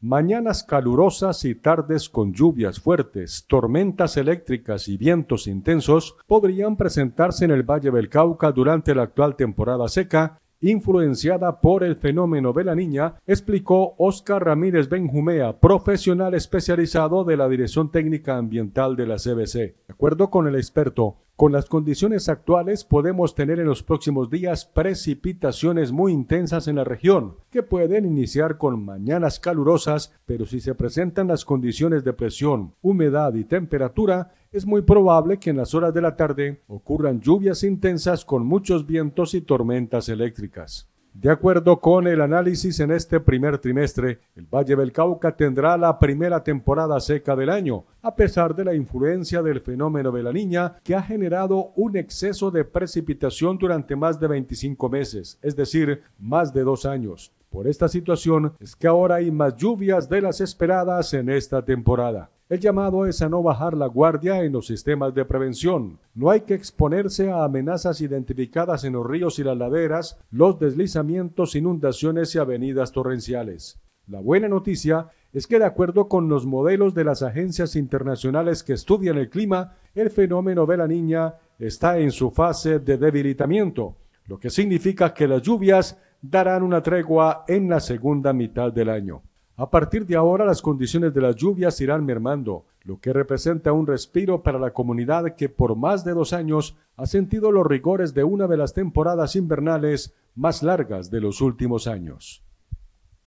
Mañanas calurosas y tardes con lluvias fuertes, tormentas eléctricas y vientos intensos podrían presentarse en el Valle del Cauca durante la actual temporada seca, influenciada por el fenómeno de la niña, explicó Oscar Ramírez Benjumea, profesional especializado de la Dirección Técnica Ambiental de la CBC. De acuerdo con el experto, con las condiciones actuales podemos tener en los próximos días precipitaciones muy intensas en la región, que pueden iniciar con mañanas calurosas, pero si se presentan las condiciones de presión, humedad y temperatura, es muy probable que en las horas de la tarde ocurran lluvias intensas con muchos vientos y tormentas eléctricas. De acuerdo con el análisis en este primer trimestre, el Valle del Cauca tendrá la primera temporada seca del año, a pesar de la influencia del fenómeno de la niña que ha generado un exceso de precipitación durante más de 25 meses, es decir, más de dos años. Por esta situación es que ahora hay más lluvias de las esperadas en esta temporada. El llamado es a no bajar la guardia en los sistemas de prevención. No hay que exponerse a amenazas identificadas en los ríos y las laderas, los deslizamientos, inundaciones y avenidas torrenciales. La buena noticia es que de acuerdo con los modelos de las agencias internacionales que estudian el clima, el fenómeno de la niña está en su fase de debilitamiento, lo que significa que las lluvias darán una tregua en la segunda mitad del año. A partir de ahora las condiciones de las lluvias irán mermando, lo que representa un respiro para la comunidad que por más de dos años ha sentido los rigores de una de las temporadas invernales más largas de los últimos años.